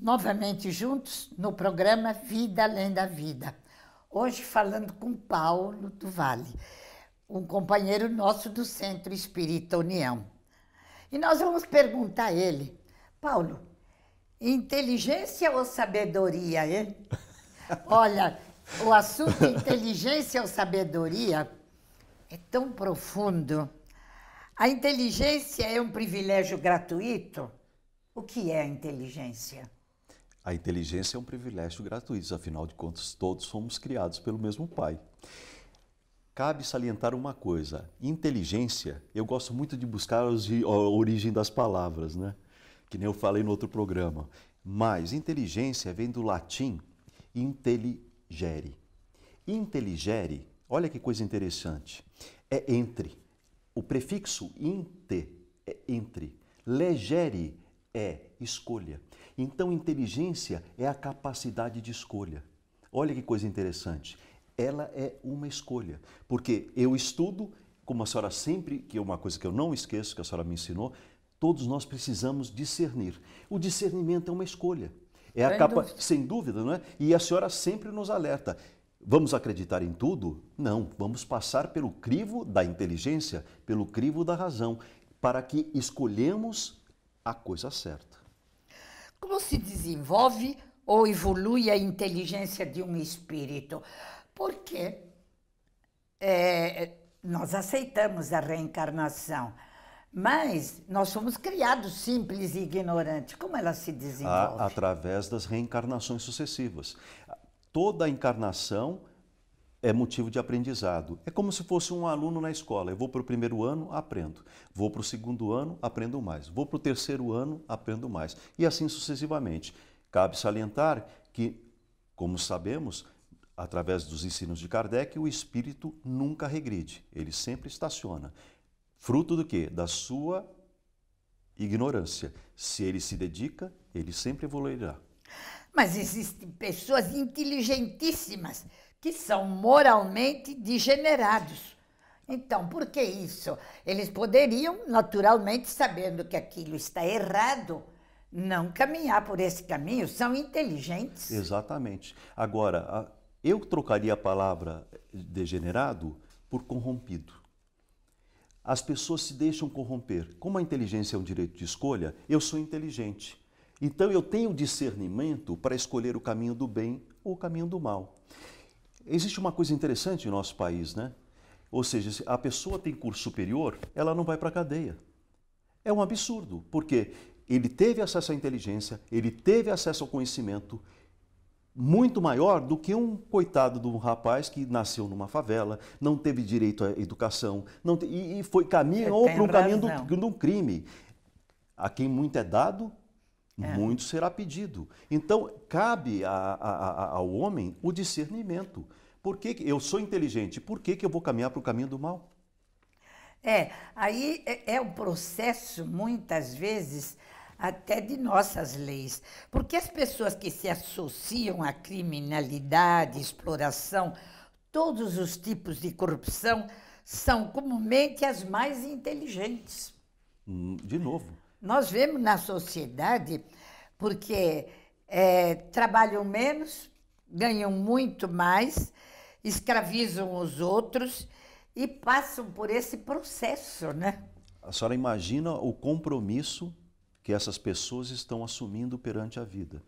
novamente juntos no programa Vida Além da Vida. Hoje falando com Paulo do Vale, um companheiro nosso do Centro Espírita União. E nós vamos perguntar a ele, Paulo, inteligência ou sabedoria, hein? Olha, o assunto inteligência ou sabedoria é tão profundo. A inteligência é um privilégio gratuito? O que é a inteligência? A inteligência é um privilégio gratuito, afinal de contas, todos somos criados pelo mesmo Pai. Cabe salientar uma coisa: inteligência, eu gosto muito de buscar a origem das palavras, né? Que nem eu falei no outro programa. Mas inteligência vem do latim intelligere. Intelligere, olha que coisa interessante, é entre. O prefixo inte é entre. Legere é escolha. Então, inteligência é a capacidade de escolha. Olha que coisa interessante. Ela é uma escolha, porque eu estudo, como a senhora sempre, que é uma coisa que eu não esqueço, que a senhora me ensinou, todos nós precisamos discernir. O discernimento é uma escolha. É sem a capa... dúvida. sem dúvida, não é? E a senhora sempre nos alerta. Vamos acreditar em tudo? Não, vamos passar pelo crivo da inteligência, pelo crivo da razão, para que escolhemos a coisa certa. Como se desenvolve ou evolui a inteligência de um espírito? Porque é, nós aceitamos a reencarnação, mas nós somos criados simples e ignorantes. Como ela se desenvolve? A, através das reencarnações sucessivas. Toda a encarnação é motivo de aprendizado. É como se fosse um aluno na escola. Eu vou para o primeiro ano, aprendo. Vou para o segundo ano, aprendo mais. Vou para o terceiro ano, aprendo mais. E assim sucessivamente. Cabe salientar que, como sabemos, através dos ensinos de Kardec, o espírito nunca regride, ele sempre estaciona. Fruto do quê? Da sua ignorância. Se ele se dedica, ele sempre evoluirá. Mas existem pessoas inteligentíssimas que são moralmente degenerados. Então, por que isso? Eles poderiam, naturalmente, sabendo que aquilo está errado, não caminhar por esse caminho, são inteligentes. Exatamente. Agora, eu trocaria a palavra eh, degenerado por corrompido. As pessoas se deixam corromper. Como a inteligência é um direito de escolha, eu sou inteligente. Então eu tenho discernimento para escolher o caminho do bem ou o caminho do mal. Existe uma coisa interessante em nosso país, né? Ou seja, se a pessoa tem curso superior, ela não vai para a cadeia. É um absurdo, porque ele teve acesso à inteligência, ele teve acesso ao conhecimento muito maior do que um coitado de um rapaz que nasceu numa favela, não teve direito à educação, não te... e, foi caminho é, ou para um caminho do, do crime. A quem muito é dado, é. Muito será pedido. Então, cabe a, a, a, ao homem o discernimento. Por que, que eu sou inteligente? Por que, que eu vou caminhar para o caminho do mal? É, aí é, é um processo, muitas vezes, até de nossas leis. Porque as pessoas que se associam à criminalidade, exploração, todos os tipos de corrupção, são comumente as mais inteligentes. Hum, de novo. Nós vemos na sociedade porque é, trabalham menos, ganham muito mais, escravizam os outros e passam por esse processo, né? A senhora imagina o compromisso que essas pessoas estão assumindo perante a vida.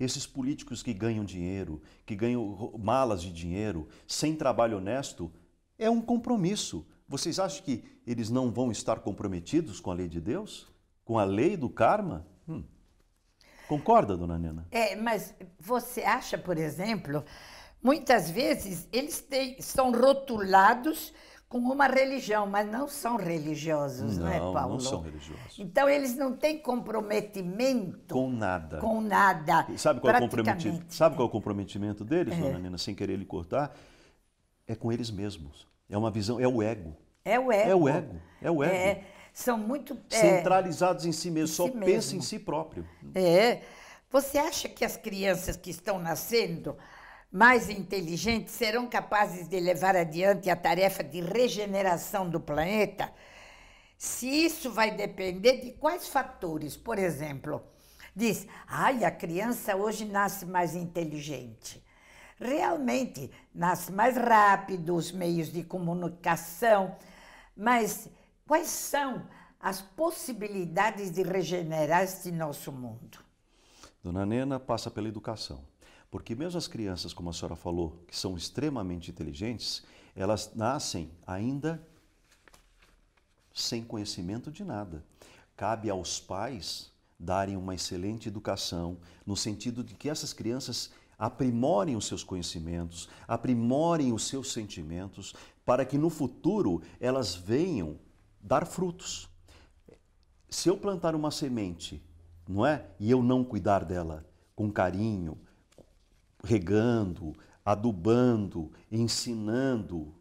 Esses políticos que ganham dinheiro, que ganham malas de dinheiro, sem trabalho honesto, é um compromisso. Vocês acham que eles não vão estar comprometidos com a lei de Deus? com a lei do karma? Hum. Concorda, dona Nina? É, mas você acha, por exemplo, muitas vezes eles têm, são rotulados com uma religião, mas não são religiosos, não, é, não é, Paulo? Não são religiosos. Então eles não têm comprometimento com nada. Com nada. sabe qual, é o comprometimento, sabe qual é o comprometimento deles, é. dona Nina, sem querer lhe cortar? É com eles mesmos. É uma visão, é o ego. É o ego. É o ego. É o ego. É são muito é, centralizados é, em si mesmo, em só si pensa em si próprio. É. Você acha que as crianças que estão nascendo mais inteligentes serão capazes de levar adiante a tarefa de regeneração do planeta? Se isso vai depender de quais fatores, por exemplo, diz: "Ai, a criança hoje nasce mais inteligente". Realmente nasce mais rápido, os meios de comunicação, mas Quais são as possibilidades de regenerar este nosso mundo? Dona Nena passa pela educação. Porque mesmo as crianças, como a senhora falou, que são extremamente inteligentes, elas nascem ainda sem conhecimento de nada. Cabe aos pais darem uma excelente educação, no sentido de que essas crianças aprimorem os seus conhecimentos, aprimorem os seus sentimentos, para que no futuro elas venham dar frutos. Se eu plantar uma semente, não é? E eu não cuidar dela com carinho, regando, adubando, ensinando,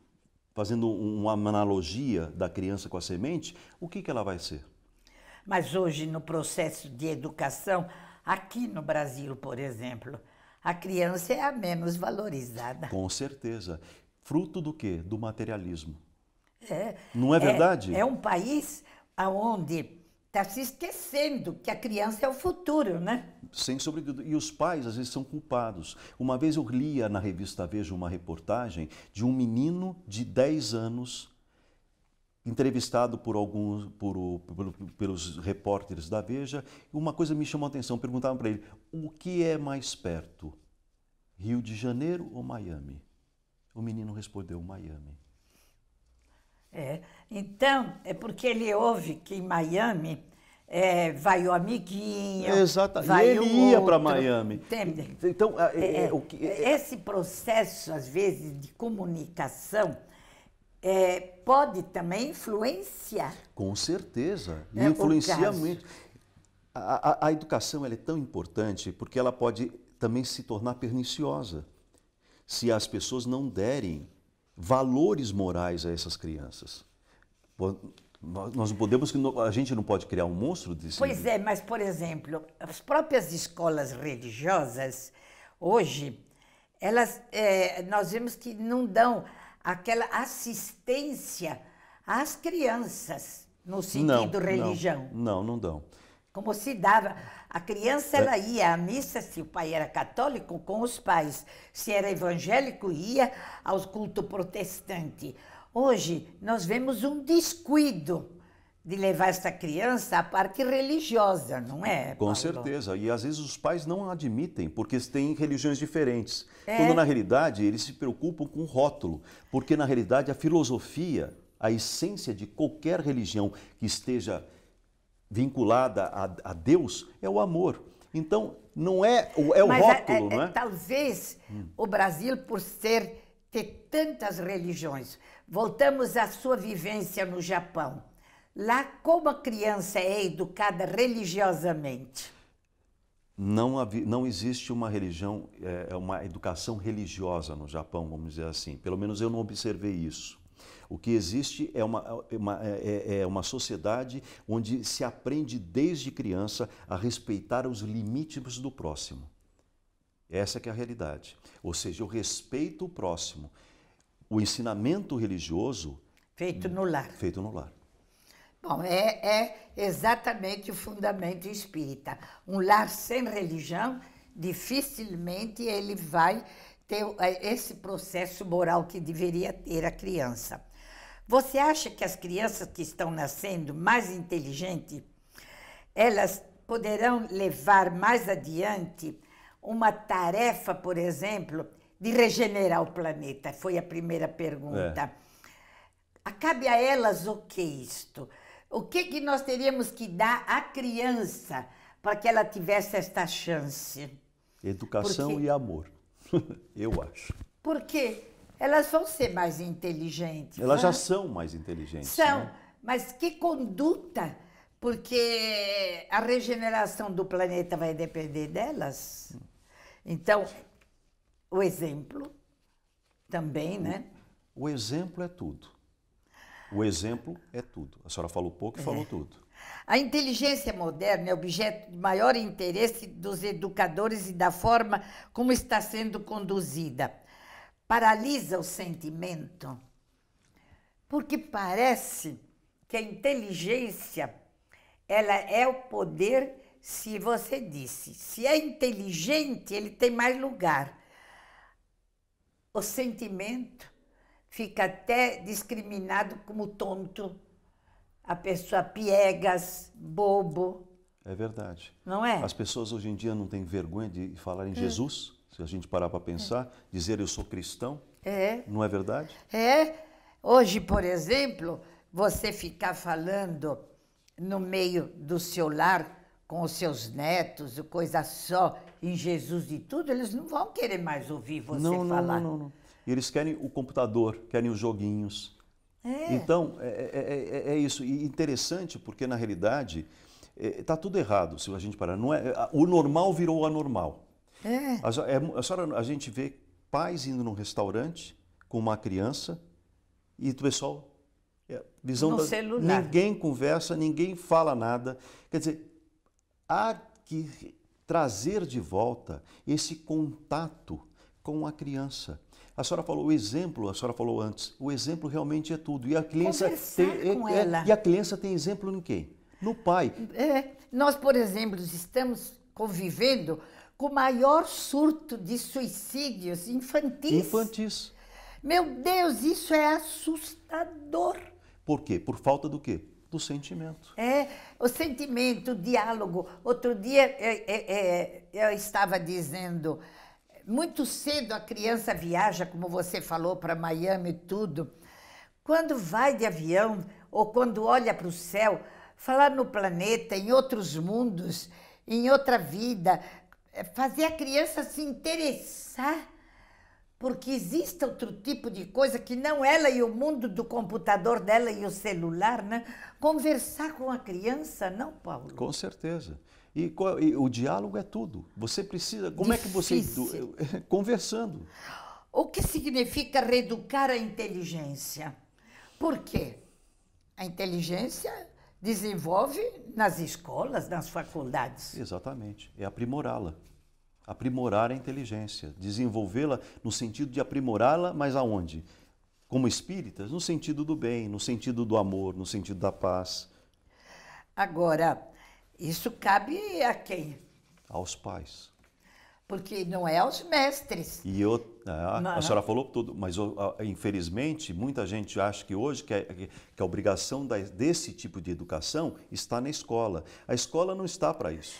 fazendo uma analogia da criança com a semente, o que, que ela vai ser? Mas hoje, no processo de educação, aqui no Brasil, por exemplo, a criança é a menos valorizada. Com certeza. Fruto do quê? Do materialismo. É, Não é, é verdade? É, é um país onde está se esquecendo que a criança é o futuro, né? Sem sobretudo. E os pais, às vezes, são culpados. Uma vez eu lia na revista Veja uma reportagem de um menino de 10 anos entrevistado por alguns por, por, pelos repórteres da Veja, uma coisa me chamou a atenção, perguntavam para ele: "O que é mais perto? Rio de Janeiro ou Miami?" O menino respondeu: "Miami". É. Então, é porque ele ouve que em Miami é, vai o amiguinho. Exatamente. Vai e ele o ia para Miami. Entende? Então, é, é, é, o que, é, esse processo, às vezes, de comunicação. pode também influenciar. Com certeza, e influencia muito. A, a, a educação é tão importante porque ela pode também se tornar perniciosa se as pessoas não derem valores morais a essas crianças. Nós não podemos, a gente não pode criar um monstro desse. Pois é, mas, por exemplo, as próprias escolas religiosas, hoje, elas, é, nós vemos que não dão aquela assistência às crianças no sentido não, religião. Não, não, não dão. Como se dava. A criança, ela ia à missa, se o pai era católico, com os pais. Se era evangélico, ia ao culto protestante. Hoje, nós vemos um descuido de levar essa criança à parte religiosa, não é? Paulo? Com certeza. E às vezes os pais não admitem, porque têm religiões diferentes. É. Quando na realidade eles se preocupam com o rótulo, porque na realidade a filosofia, a essência de qualquer religião que esteja vinculada a, a Deus é o amor. Então, não é, é o Mas é, rótulo, é, não é? é talvez hum. o Brasil, por ser ter tantas religiões, voltamos à sua vivência no Japão. Lá, como a criança é educada religiosamente? Não, não existe uma religião, é, uma educação religiosa no Japão, vamos dizer assim. Pelo menos eu não observei isso. O que existe é uma, é uma é, é, é uma sociedade onde se aprende desde criança a respeitar os limites do próximo. Essa que é a realidade. Ou seja, eu respeito o próximo. O ensinamento religioso. Feito no lar. Feito no lar. Bom, é, é exatamente o fundamento espírita. Um lar sem religião, dificilmente ele vai ter é, esse processo moral que deveria ter a criança. Você acha que as crianças que estão nascendo mais inteligentes, elas poderão levar mais adiante uma tarefa, por exemplo, de regenerar o planeta? Foi a primeira pergunta. É. Acabe a elas o que isto? O que, que nós teríamos que dar à criança para que ela tivesse esta chance? Educação Porque... e amor, eu acho. Por quê? elas vão ser mais inteligentes. Elas né? já são mais inteligentes. São, né? mas que conduta, porque a regeneração do planeta vai depender delas. Então, o exemplo também, o, né? O exemplo é tudo. O exemplo é tudo. A senhora falou pouco e é. falou tudo. A inteligência moderna é objeto de maior interesse dos educadores e da forma como está sendo conduzida paralisa o sentimento, porque parece que a inteligência ela é o poder se você disse, se é inteligente, ele tem mais lugar. O sentimento fica até discriminado como tonto, a pessoa piegas, bobo. É verdade. Não é? As pessoas hoje em dia não têm vergonha de falar em hum. Jesus? se a gente parar para pensar, dizer eu sou cristão, é. não é verdade? É. Hoje, por exemplo, você ficar falando no meio do seu lar com os seus netos, coisa só, em Jesus e tudo, eles não vão querer mais ouvir você não, falar. Não, não, não. Eles querem o computador, querem os joguinhos. É. Então, é, é, é, isso. E interessante porque, na realidade, está tudo errado se a gente parar. Não é, o normal virou o anormal. É. A, é a, senhora, a gente vê pais indo num restaurante com uma criança e o pessoal. É, visão no da, celular. Ninguém conversa, ninguém fala nada. Quer dizer, há que trazer de volta esse contato com a criança. A senhora falou o exemplo, a senhora falou antes, o exemplo realmente é tudo. E a criança tem é, com é, e a criança tem exemplo em quem? No pai. É, nós, por exemplo, estamos convivendo com o maior surto de suicídios infantis. Infantis. Meu Deus, isso é assustador. Por quê? Por falta do quê? Do sentimento. É, o sentimento, o diálogo. Outro dia é, é, é, eu estava dizendo, muito cedo a criança viaja, como você falou, para Miami e tudo. Quando vai de avião ou quando olha para o céu, falar no planeta, em outros mundos, em outra vida, é, fazer a criança se interessar porque existe outro tipo de coisa que não ela e o mundo do computador dela e o celular, né? Conversar com a criança, não, Paulo? Com certeza. E, e o diálogo é tudo. Você precisa. Como Difícil. é que você. Eh, conversando. O que significa reeducar a inteligência? Por quê? A inteligência desenvolve nas escolas, nas faculdades. Exatamente. É aprimorá-la aprimorar a inteligência, desenvolvê-la no sentido de aprimorá-la, mas aonde? Como espíritas, no sentido do bem, no sentido do amor, no sentido da paz. Agora, isso cabe a quem? Aos pais. Porque não é aos mestres. E eu, é, a senhora falou tudo, mas infelizmente muita gente acha que hoje que, é, que a obrigação desse tipo de educação está na escola. A escola não está para isso.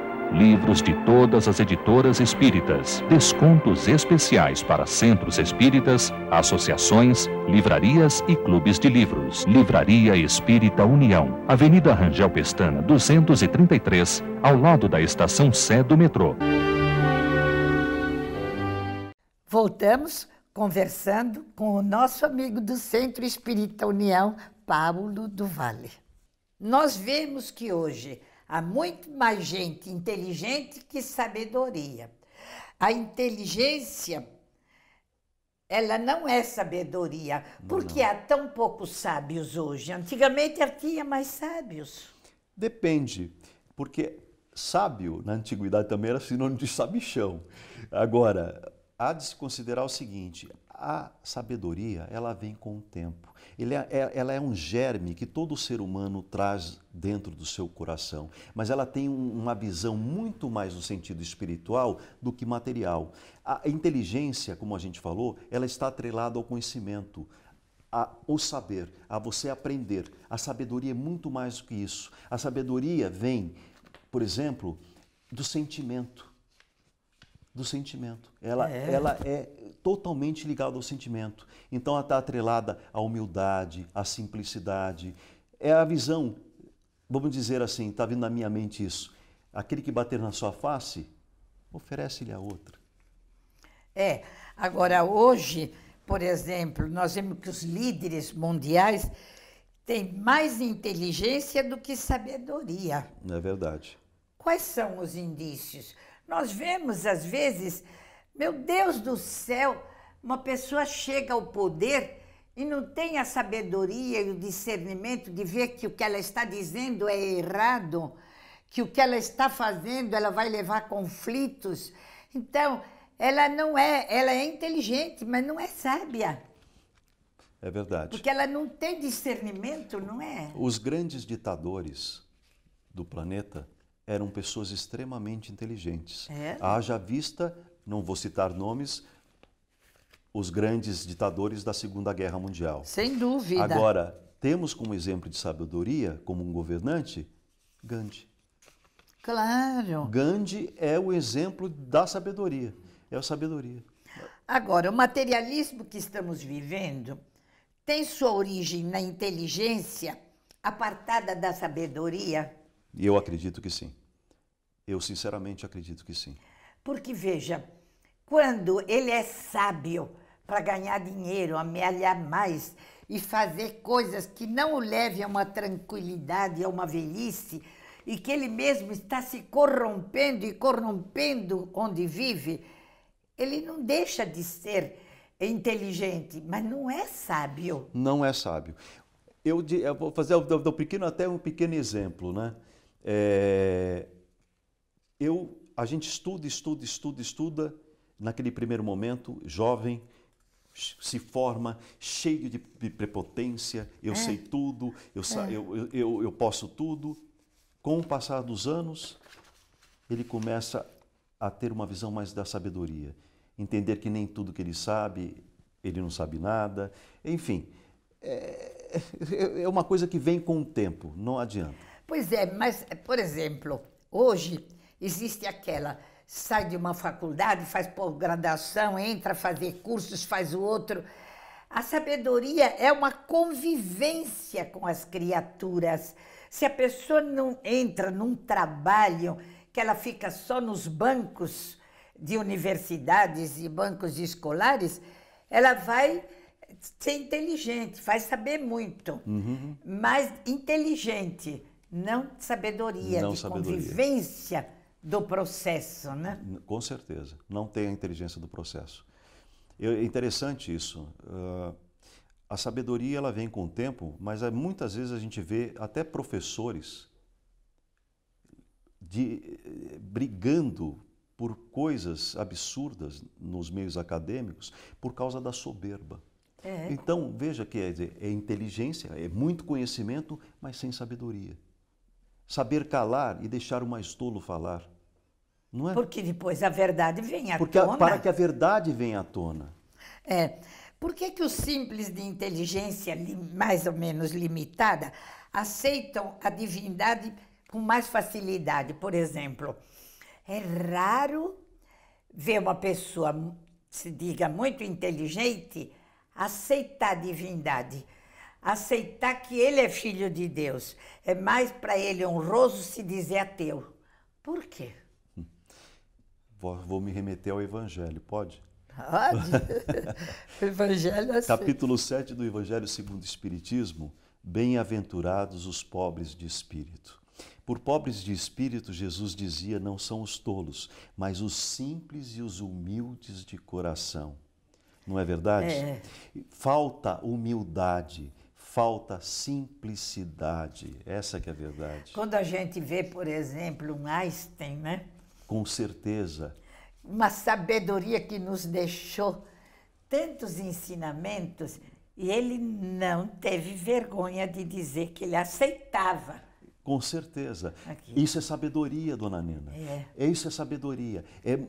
livros de todas as editoras espíritas, descontos especiais para centros espíritas, associações, livrarias e clubes de livros. Livraria Espírita União, Avenida Rangel Pestana, 233, ao lado da estação Sé do metrô. Voltamos conversando com o nosso amigo do Centro Espírita União, Paulo do Vale. Nós vemos que hoje Há muito mais gente inteligente que sabedoria. A inteligência, ela não é sabedoria, porque não. há tão poucos sábios hoje. Antigamente havia mais sábios. Depende, porque sábio na antiguidade também era sinônimo de sabichão. Agora, há de se considerar o seguinte: a sabedoria ela vem com o tempo. É, é, ela é um germe que todo ser humano traz dentro do seu coração, mas ela tem uma visão muito mais no sentido espiritual do que material. A inteligência, como a gente falou, ela está atrelada ao conhecimento, a, o saber, a você aprender. A sabedoria é muito mais do que isso. A sabedoria vem, por exemplo, do sentimento do sentimento. Ela é. ela é totalmente ligada ao sentimento. Então ela está atrelada à humildade, à simplicidade. É a visão, vamos dizer assim, está vindo na minha mente isso. Aquele que bater na sua face, oferece-lhe a outra. É. Agora, hoje, por exemplo, nós vemos que os líderes mundiais têm mais inteligência do que sabedoria. É verdade. Quais são os indícios? Nós vemos, às vezes, meu Deus do céu, uma pessoa chega ao poder e não tem a sabedoria e o discernimento de ver que o que ela está dizendo é errado, que o que ela está fazendo ela vai levar conflitos. Então, ela não é, ela é inteligente, mas não é sábia. É verdade. Porque ela não tem discernimento, não é? Os grandes ditadores do planeta eram pessoas extremamente inteligentes. É? Haja vista, não vou citar nomes, os grandes ditadores da Segunda Guerra Mundial. Sem dúvida. Agora, temos como exemplo de sabedoria, como um governante, Gandhi. Claro. Gandhi é o exemplo da sabedoria. É a sabedoria. Agora, o materialismo que estamos vivendo tem sua origem na inteligência apartada da sabedoria? Eu acredito que sim. Eu sinceramente acredito que sim. Porque veja, quando ele é sábio para ganhar dinheiro, amealhar mais e fazer coisas que não o levem a uma tranquilidade, a uma velhice, e que ele mesmo está se corrompendo e corrompendo onde vive, ele não deixa de ser inteligente, mas não é sábio. Não é sábio. Eu, eu vou fazer eu, eu, pequeno até um pequeno exemplo, né? É, eu, a gente estuda, estuda, estuda, estuda, naquele primeiro momento, jovem, se forma cheio de, prepotência, eu é. sei tudo, eu, é. eu, eu, eu posso tudo. Com o passar dos anos, ele começa a ter uma visão mais da sabedoria, entender que nem tudo que ele sabe, ele não sabe nada, enfim, é, é, é uma coisa que vem com o tempo, não adianta. Pois é, mas, por exemplo, hoje Existe aquela, sai de uma faculdade, faz pós-graduação, entra a fazer cursos, faz o outro. A sabedoria é uma convivência com as criaturas. Se a pessoa não entra num trabalho que ela fica só nos bancos de universidades e bancos escolares, ela vai ser inteligente, vai saber muito, uhum. mas inteligente, não sabedoria, não de sabedoria. convivência do processo, né? Com certeza. Não tem a inteligência do processo. É interessante isso. Ah, a sabedoria ela vem com o tempo, mas é, muitas vezes a gente vê até professores de, eh, brigando por coisas absurdas nos meios acadêmicos por causa da soberba. É. Então, veja que é, é inteligência, é muito conhecimento, mas sem sabedoria. Saber calar e deixar o mais tolo falar. Não é? Porque depois a verdade vem à Porque tona. A, para que a verdade venha à tona. É. Por que, que os simples de inteligência mais ou menos limitada aceitam a divindade com mais facilidade? Por exemplo, é raro ver uma pessoa, se diga muito inteligente, aceitar a divindade aceitar que ele é filho de Deus. É mais para ele honroso se dizer ateu. Por quê? Vou, vou me remeter ao Evangelho, pode? Pode. o Evangelho é assim. Capítulo 7 do Evangelho segundo o Espiritismo. Bem-aventurados os pobres de espírito. Por pobres de espírito, Jesus dizia: não são os tolos, mas os simples e os humildes de coração. Não é verdade? É. Falta humildade, falta simplicidade. Essa que é a verdade. Quando a gente vê, por exemplo, um Einstein, né? Com certeza. Uma sabedoria que nos deixou tantos ensinamentos e ele não teve vergonha de dizer que ele aceitava. Com certeza. Aqui. Isso é sabedoria, dona Nena. É. é isso é sabedoria. É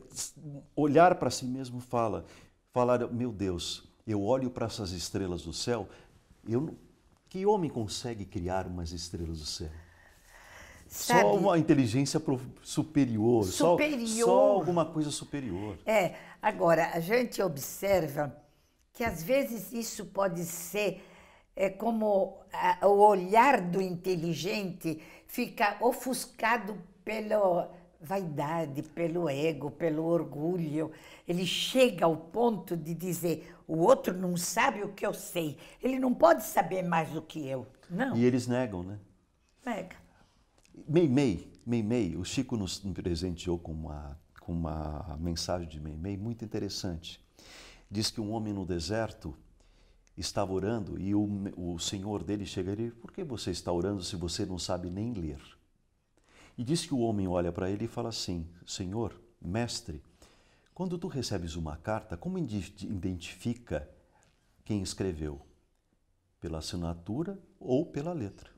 olhar para si mesmo fala, falar, meu Deus, eu olho para essas estrelas do céu, eu que homem consegue criar umas estrelas do céu? Sabe, só uma inteligência superior, superior. Só, só alguma coisa superior. É, agora, a gente observa que às vezes isso pode ser é, como a, o olhar do inteligente fica ofuscado pelo, vaidade, pelo ego, pelo orgulho. Ele chega ao ponto de dizer: o outro não sabe o que eu sei, ele não pode saber mais do que eu. Não. E eles negam, né? Nega. Meimei, Meimei, o Chico nos presenteou com uma, com uma mensagem de Meimei muito interessante. Diz que um homem no deserto estava orando e o, o senhor dele chega e diz: Por que você está orando se você não sabe nem ler? E diz que o homem olha para ele e fala assim: Senhor, mestre, quando tu recebes uma carta, como identifica quem escreveu? Pela assinatura ou pela letra?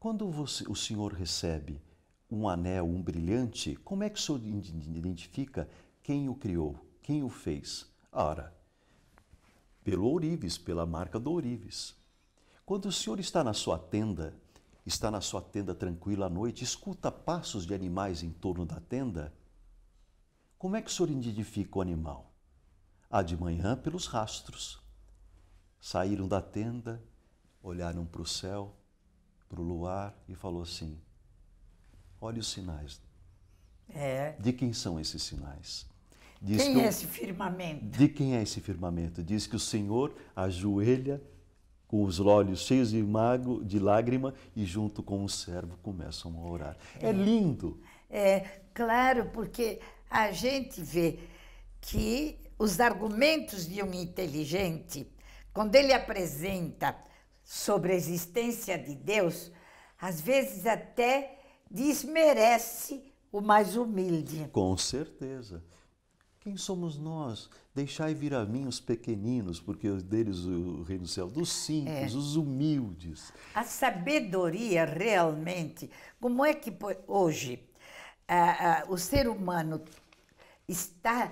Quando você, o senhor recebe um anel, um brilhante, como é que o senhor identifica quem o criou, quem o fez? Ora, pelo ourives, pela marca do ourives. Quando o senhor está na sua tenda está na sua tenda tranquila à noite, escuta passos de animais em torno da tenda, como é que o senhor identifica o animal? Ah, de manhã, pelos rastros. Saíram da tenda, olharam para o céu, para o luar e falou assim: Olha os sinais. É. De quem são esses sinais? Diz quem que é o... é esse firmamento? De quem é esse firmamento? Diz que o Senhor ajoelha com os olhos cheios de, mago, de lágrima e junto com o servo começam a orar. É, é lindo. É, claro, porque a gente vê que os argumentos de um inteligente, quando ele apresenta sobre a existência de Deus, às vezes até desmerece o mais humilde. Com certeza. Quem somos nós? Deixai vir a mim os pequeninos, porque deles o reino do céu, dos simples, é. os humildes. A sabedoria realmente, como é que hoje o ser humano está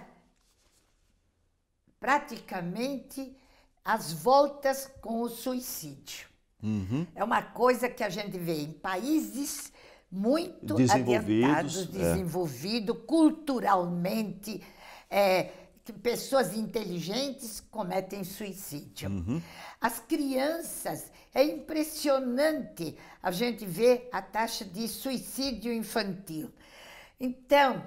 praticamente às voltas com o suicídio? Uhum. É uma coisa que a gente vê em países muito desenvolvidos, adiantados, é. desenvolvido é. culturalmente é, que pessoas inteligentes cometem suicídio. Uhum. As crianças, é impressionante a gente ver a taxa de suicídio infantil. Então,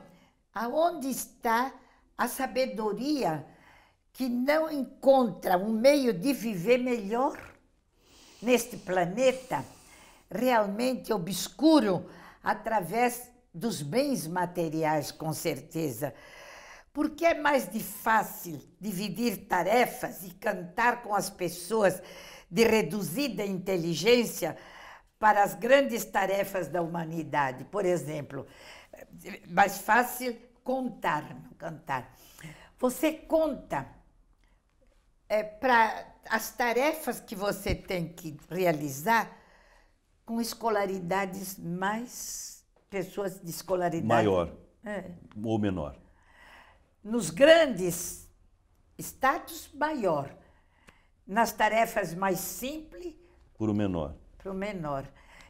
aonde está a sabedoria que não encontra um meio de viver melhor neste planeta realmente obscuro através dos bens materiais, com certeza? Porque é mais fácil dividir tarefas e cantar com as pessoas de reduzida inteligência para as grandes tarefas da humanidade. Por exemplo, é mais fácil contar, não cantar. Você conta é, para as tarefas que você tem que realizar com escolaridades mais pessoas de escolaridade maior é. ou menor nos grandes estados, maior. Nas tarefas mais simples. Para o menor. Para o menor.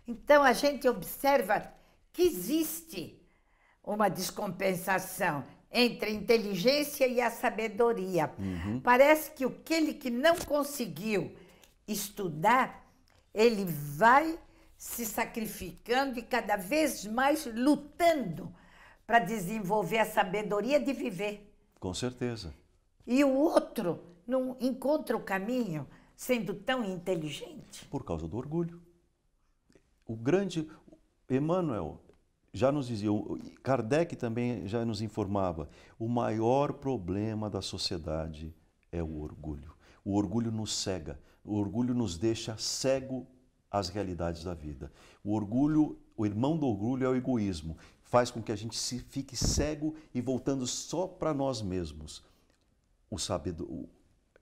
Então a gente observa que existe uma descompensação entre a inteligência e a sabedoria. Uhum. Parece que aquele que não conseguiu estudar, ele vai se sacrificando e cada vez mais lutando para desenvolver a sabedoria de viver. Com certeza. E o outro não encontra o caminho sendo tão inteligente? Por causa do orgulho. O grande Emmanuel já nos dizia, Kardec também já nos informava, o maior problema da sociedade é o orgulho. O orgulho nos cega, o orgulho nos deixa cego às realidades da vida. O orgulho, o irmão do orgulho é o egoísmo faz com que a gente se fique cego e voltando só para nós mesmos. O sabedo,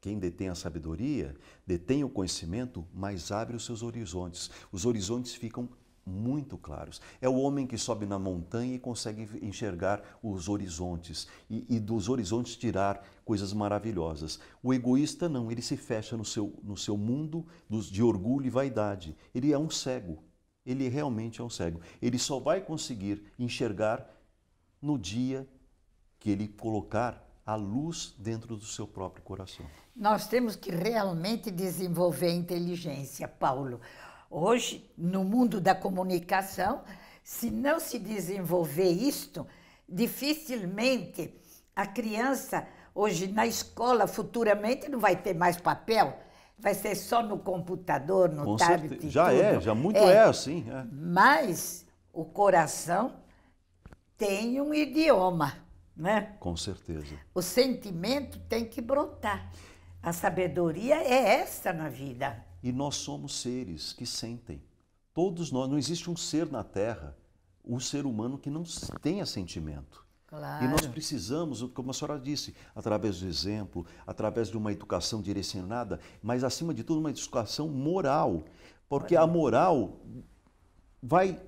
quem detém a sabedoria detém o conhecimento, mas abre os seus horizontes. Os horizontes ficam muito claros. É o homem que sobe na montanha e consegue enxergar os horizontes e, e, dos horizontes tirar coisas maravilhosas. O egoísta não, ele se fecha no seu, no seu mundo dos, de orgulho e vaidade. Ele é um cego ele realmente é um cego. Ele só vai conseguir enxergar no dia que ele colocar a luz dentro do seu próprio coração. Nós temos que realmente desenvolver inteligência, Paulo. Hoje, no mundo da comunicação, se não se desenvolver isto, dificilmente a criança hoje na escola futuramente não vai ter mais papel vai ser só no computador, no Com tablet. Certeza. Já é, tudo. é, já muito é, é assim. É. Mas o coração tem um idioma, né? Com certeza. O sentimento tem que brotar. A sabedoria é esta na vida. E nós somos seres que sentem. Todos nós, não existe um ser na Terra, um ser humano que não tenha sentimento. Claro. E nós precisamos, como a senhora disse, através do exemplo, através de uma educação direcionada, mas acima de tudo uma educação moral. Porque a moral vai.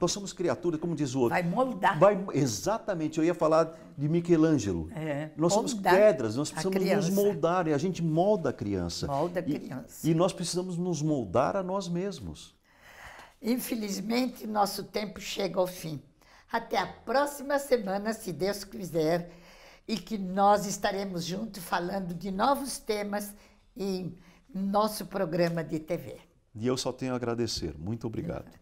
Nós somos criaturas, como diz o outro. Vai moldar. Vai, exatamente, eu ia falar de Michelangelo. É, nós somos pedras, nós precisamos nos moldar e a gente molda a criança. Molda a criança. E, e nós precisamos nos moldar a nós mesmos. Infelizmente, nosso tempo chega ao fim. Até a próxima semana, se Deus quiser, e que nós estaremos juntos falando de novos temas em nosso programa de TV. E eu só tenho a agradecer. Muito obrigado.